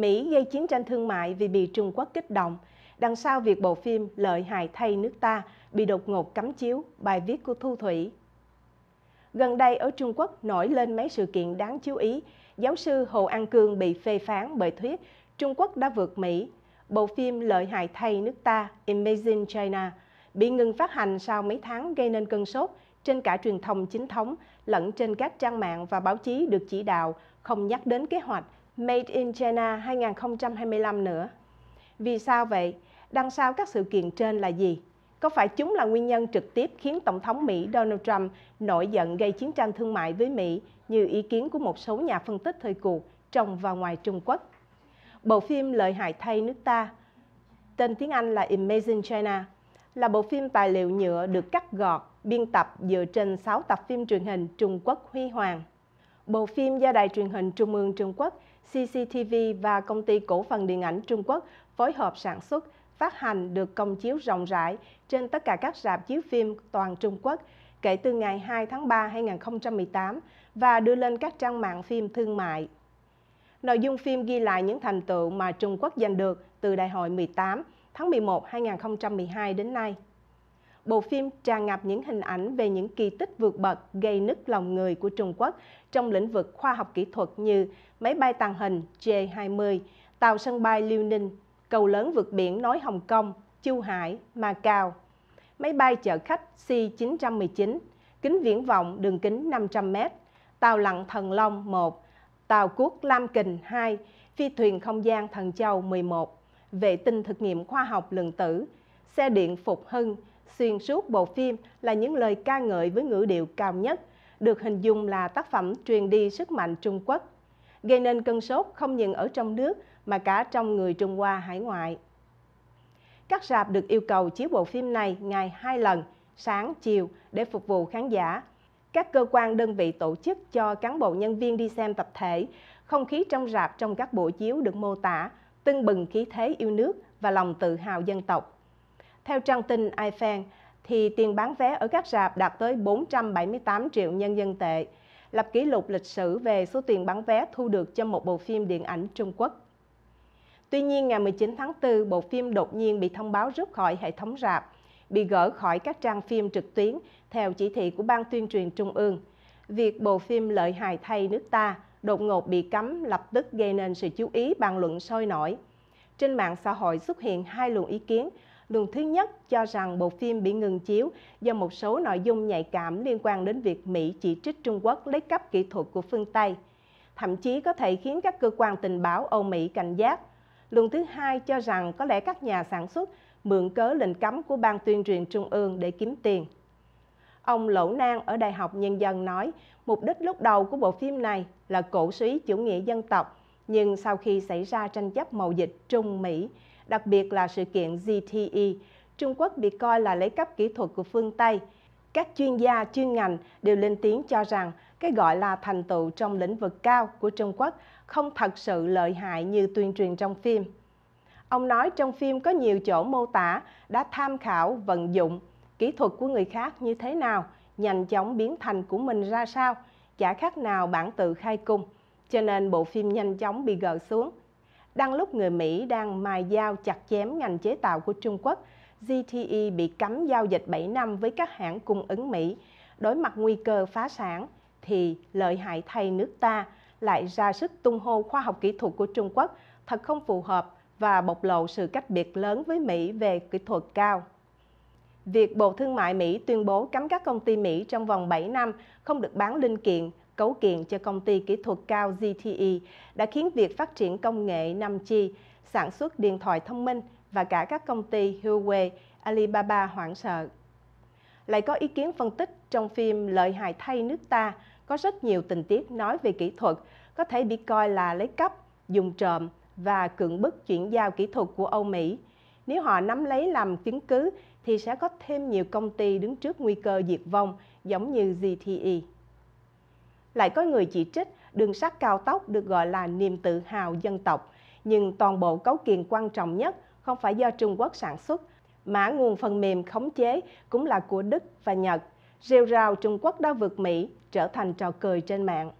Mỹ gây chiến tranh thương mại vì bị Trung Quốc kích động. Đằng sau việc bộ phim Lợi hại thay nước ta bị đột ngột cấm chiếu, bài viết của Thu Thủy. Gần đây ở Trung Quốc nổi lên mấy sự kiện đáng chú ý. Giáo sư Hồ An Cương bị phê phán bởi thuyết Trung Quốc đã vượt Mỹ. Bộ phim Lợi hại thay nước ta, Amazing China, bị ngừng phát hành sau mấy tháng gây nên cơn sốt trên cả truyền thông chính thống lẫn trên các trang mạng và báo chí được chỉ đạo không nhắc đến kế hoạch Made in China 2025 nữa. Vì sao vậy? Đằng sau các sự kiện trên là gì? Có phải chúng là nguyên nhân trực tiếp khiến Tổng thống Mỹ Donald Trump nổi giận gây chiến tranh thương mại với Mỹ như ý kiến của một số nhà phân tích thời cuộc trong và ngoài Trung Quốc? Bộ phim Lợi hại thay nước ta, tên tiếng Anh là Imagine China, là bộ phim tài liệu nhựa được cắt gọt, biên tập dựa trên 6 tập phim truyền hình Trung Quốc huy hoàng. Bộ phim do Đài truyền hình Trung ương Trung Quốc CCTV và Công ty Cổ phần Điện ảnh Trung Quốc phối hợp sản xuất, phát hành được công chiếu rộng rãi trên tất cả các rạp chiếu phim toàn Trung Quốc kể từ ngày 2 tháng 3 năm 2018 và đưa lên các trang mạng phim thương mại. Nội dung phim ghi lại những thành tựu mà Trung Quốc giành được từ Đại hội 18 tháng 11 năm 2012 đến nay bộ phim tràn ngập những hình ảnh về những kỳ tích vượt bậc gây nức lòng người của Trung Quốc trong lĩnh vực khoa học kỹ thuật như máy bay tàng hình J-20, tàu sân bay Liêu Ninh, cầu lớn vượt biển nối Hồng Kông, Chu Hải, ma cao máy bay chở khách C-919, kính viễn vọng đường kính 500m, tàu lặn Thần Long 1, tàu cuốc Lam Kình 2, phi thuyền không gian Thần Châu 11, vệ tinh thực nghiệm khoa học lượng tử, xe điện Phục Hưng, xuyên suốt bộ phim là những lời ca ngợi với ngữ điệu cao nhất, được hình dung là tác phẩm truyền đi sức mạnh Trung Quốc, gây nên cơn sốt không những ở trong nước mà cả trong người Trung Hoa hải ngoại. Các rạp được yêu cầu chiếu bộ phim này ngày hai lần, sáng, chiều để phục vụ khán giả. Các cơ quan đơn vị tổ chức cho cán bộ nhân viên đi xem tập thể, không khí trong rạp trong các buổi chiếu được mô tả, tưng bừng khí thế yêu nước và lòng tự hào dân tộc. Theo trang tin iFan, thì tiền bán vé ở các rạp đạt tới 478 triệu nhân dân tệ, lập kỷ lục lịch sử về số tiền bán vé thu được cho một bộ phim điện ảnh Trung Quốc. Tuy nhiên, ngày 19 tháng 4, bộ phim đột nhiên bị thông báo rút khỏi hệ thống rạp, bị gỡ khỏi các trang phim trực tuyến theo chỉ thị của Ban tuyên truyền Trung ương. Việc bộ phim Lợi hại thay nước ta đột ngột bị cấm lập tức gây nên sự chú ý bàn luận sôi nổi. Trên mạng xã hội xuất hiện hai luồng ý kiến, luồng thứ nhất cho rằng bộ phim bị ngừng chiếu do một số nội dung nhạy cảm liên quan đến việc Mỹ chỉ trích Trung Quốc lấy cắp kỹ thuật của phương Tây, thậm chí có thể khiến các cơ quan tình báo Âu Mỹ cảnh giác. Luồng thứ hai cho rằng có lẽ các nhà sản xuất mượn cớ lệnh cấm của Ban tuyên truyền Trung ương để kiếm tiền. Ông Lỗ Nang ở Đại học Nhân dân nói, mục đích lúc đầu của bộ phim này là cổ suý chủ nghĩa dân tộc, nhưng sau khi xảy ra tranh chấp màu dịch Trung-Mỹ, đặc biệt là sự kiện ZTE. Trung Quốc bị coi là lấy cắp kỹ thuật của phương Tây. Các chuyên gia, chuyên ngành đều lên tiếng cho rằng cái gọi là thành tựu trong lĩnh vực cao của Trung Quốc không thật sự lợi hại như tuyên truyền trong phim. Ông nói trong phim có nhiều chỗ mô tả đã tham khảo vận dụng kỹ thuật của người khác như thế nào, nhanh chóng biến thành của mình ra sao, chả khác nào bản tự khai cung. Cho nên bộ phim nhanh chóng bị gỡ xuống đang lúc người Mỹ đang mài dao chặt chém ngành chế tạo của Trung Quốc, ZTE bị cấm giao dịch 7 năm với các hãng cung ứng Mỹ, đối mặt nguy cơ phá sản, thì lợi hại thay nước ta lại ra sức tung hô khoa học kỹ thuật của Trung Quốc thật không phù hợp và bộc lộ sự cách biệt lớn với Mỹ về kỹ thuật cao. Việc Bộ Thương mại Mỹ tuyên bố cấm các công ty Mỹ trong vòng 7 năm không được bán linh kiện cấu kiện cho công ty kỹ thuật cao ZTE đã khiến việc phát triển công nghệ 5G, sản xuất điện thoại thông minh và cả các công ty Huawei, Alibaba hoảng sợ. Lại có ý kiến phân tích trong phim Lợi hại thay nước ta có rất nhiều tình tiết nói về kỹ thuật có thể bị coi là lấy cắp, dùng trộm và cưỡng bức chuyển giao kỹ thuật của Âu Mỹ. Nếu họ nắm lấy làm chứng cứ thì sẽ có thêm nhiều công ty đứng trước nguy cơ diệt vong giống như GTE lại có người chỉ trích đường sắt cao tốc được gọi là niềm tự hào dân tộc. Nhưng toàn bộ cấu kiện quan trọng nhất không phải do Trung Quốc sản xuất, mã nguồn phần mềm khống chế cũng là của Đức và Nhật. Rêu rào Trung Quốc đã vượt Mỹ, trở thành trò cười trên mạng.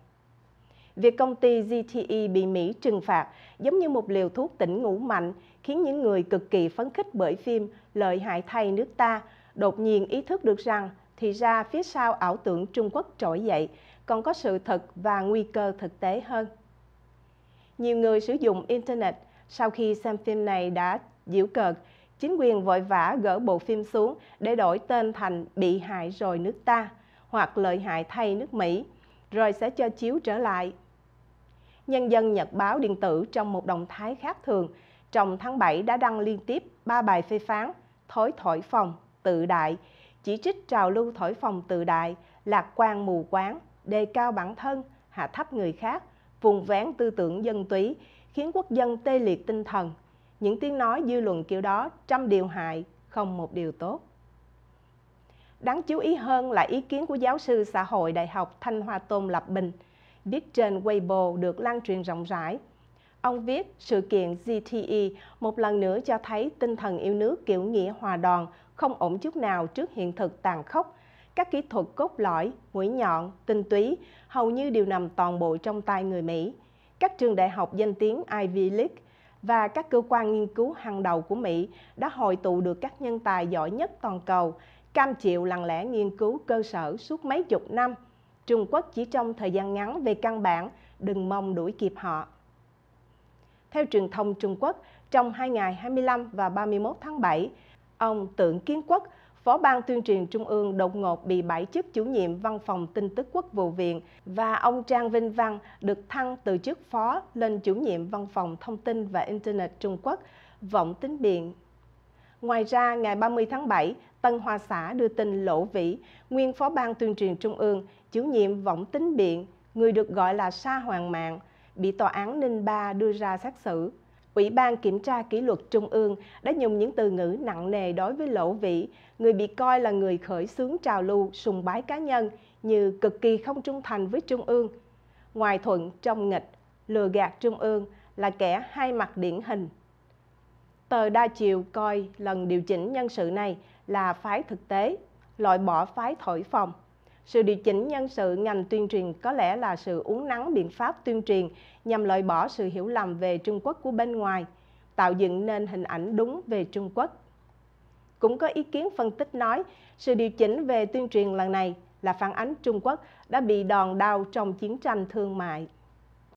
Việc công ty GTE bị Mỹ trừng phạt giống như một liều thuốc tỉnh ngủ mạnh, khiến những người cực kỳ phấn khích bởi phim Lợi hại thay nước ta, đột nhiên ý thức được rằng thì ra phía sau ảo tưởng Trung Quốc trỗi dậy còn có sự thật và nguy cơ thực tế hơn. Nhiều người sử dụng Internet sau khi xem phim này đã diễu cợt, chính quyền vội vã gỡ bộ phim xuống để đổi tên thành Bị hại rồi nước ta hoặc Lợi hại thay nước Mỹ, rồi sẽ cho chiếu trở lại. Nhân dân Nhật báo điện tử trong một động thái khác thường, trong tháng 7 đã đăng liên tiếp 3 bài phê phán Thối thổi phòng, tự đại, chỉ trích trào lưu thổi phòng tự đại, lạc quan mù quáng đề cao bản thân, hạ thấp người khác, vùng ván tư tưởng dân túy, khiến quốc dân tê liệt tinh thần. Những tiếng nói dư luận kiểu đó trăm điều hại, không một điều tốt. Đáng chú ý hơn là ý kiến của giáo sư xã hội Đại học Thanh Hoa Tôn Lập Bình, viết trên Weibo được lan truyền rộng rãi. Ông viết sự kiện GTE một lần nữa cho thấy tinh thần yêu nước kiểu nghĩa hòa đòn không ổn chút nào trước hiện thực tàn khốc các kỹ thuật cốt lõi, mũi nhọn, tinh túy hầu như đều nằm toàn bộ trong tay người Mỹ. Các trường đại học danh tiếng Ivy League và các cơ quan nghiên cứu hàng đầu của Mỹ đã hội tụ được các nhân tài giỏi nhất toàn cầu, cam chịu lặng lẽ nghiên cứu cơ sở suốt mấy chục năm. Trung Quốc chỉ trong thời gian ngắn về căn bản, đừng mong đuổi kịp họ. Theo truyền thông Trung Quốc, trong hai ngày 25 và 31 tháng 7, ông Tượng Kiến Quốc Phó ban tuyên truyền Trung ương đột ngột bị bãi chức chủ nhiệm Văn phòng Tin tức Quốc vụ Viện và ông Trang Vinh Văn được thăng từ chức phó lên chủ nhiệm Văn phòng Thông tin và Internet Trung Quốc, Võng Tính Biện. Ngoài ra, ngày 30 tháng 7, Tân Hoa Xã đưa tin Lỗ Vĩ, nguyên phó ban tuyên truyền Trung ương, chủ nhiệm Võng Tính Biện, người được gọi là Sa Hoàng Mạng, bị Tòa án Ninh Ba đưa ra xét xử. Ủy ban Kiểm tra Kỷ luật Trung ương đã dùng những từ ngữ nặng nề đối với Lỗ Vĩ, người bị coi là người khởi xướng trào lưu sùng bái cá nhân như cực kỳ không trung thành với Trung ương. Ngoài thuận trong nghịch, lừa gạt Trung ương là kẻ hai mặt điển hình. Tờ Đa Chiều coi lần điều chỉnh nhân sự này là phái thực tế, loại bỏ phái thổi phòng. Sự điều chỉnh nhân sự ngành tuyên truyền có lẽ là sự uống nắng biện pháp tuyên truyền nhằm loại bỏ sự hiểu lầm về Trung Quốc của bên ngoài, tạo dựng nên hình ảnh đúng về Trung Quốc. Cũng có ý kiến phân tích nói, sự điều chỉnh về tuyên truyền lần này là phản ánh Trung Quốc đã bị đòn đau trong chiến tranh thương mại.